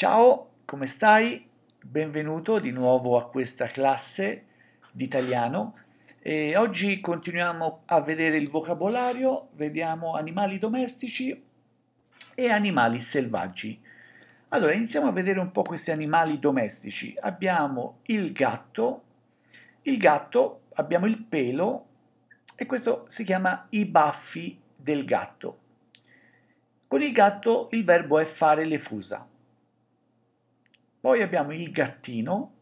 Ciao, come stai? Benvenuto di nuovo a questa classe di italiano. oggi continuiamo a vedere il vocabolario, vediamo animali domestici e animali selvaggi. Allora, iniziamo a vedere un po' questi animali domestici. Abbiamo il gatto, il gatto, abbiamo il pelo e questo si chiama i baffi del gatto. Con il gatto il verbo è fare le fusa. Poi abbiamo il gattino,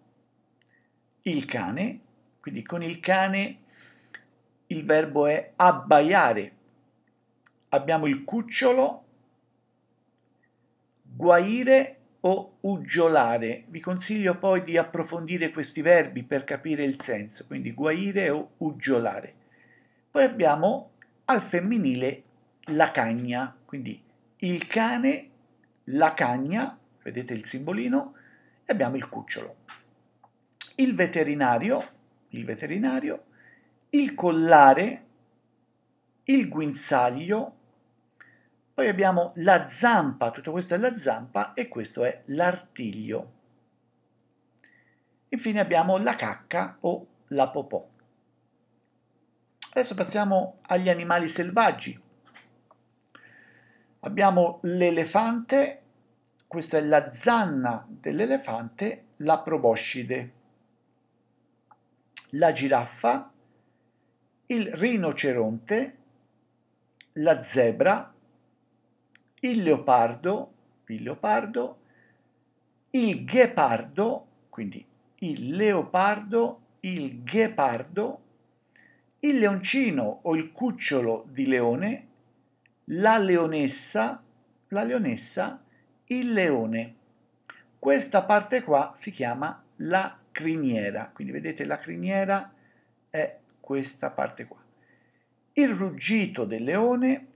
il cane, quindi con il cane il verbo è abbaiare. Abbiamo il cucciolo, guaire o uggiolare. Vi consiglio poi di approfondire questi verbi per capire il senso, quindi guaire o uggiolare. Poi abbiamo al femminile la cagna, quindi il cane, la cagna, vedete il simbolino, e abbiamo il cucciolo. Il veterinario, il veterinario, il collare, il guinzaglio, poi abbiamo la zampa, tutto questo è la zampa e questo è l'artiglio. Infine abbiamo la cacca o la popò. Adesso passiamo agli animali selvaggi. Abbiamo l'elefante questa è la zanna dell'elefante, la proboscide. La giraffa, il rinoceronte, la zebra, il leopardo, il leopardo, il ghepardo, quindi il leopardo, il ghepardo, il leoncino o il cucciolo di leone, la leonessa, la leonessa, il leone. Questa parte qua si chiama la criniera, quindi vedete la criniera è questa parte qua. Il ruggito del leone,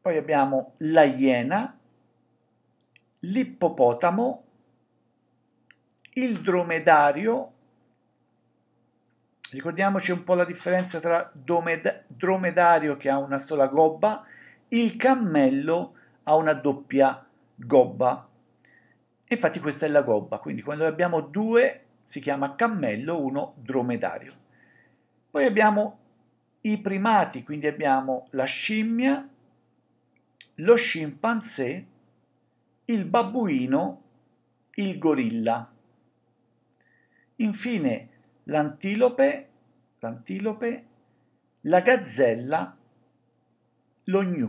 poi abbiamo la iena, l'ippopotamo, il dromedario, ricordiamoci un po' la differenza tra dromedario che ha una sola gobba, il cammello ha una doppia gobba. Infatti questa è la gobba, quindi quando abbiamo due si chiama cammello, uno dromedario. Poi abbiamo i primati, quindi abbiamo la scimmia, lo scimpanzé, il babbuino, il gorilla. Infine l'antilope, l'antilope, la gazzella, lo gnu.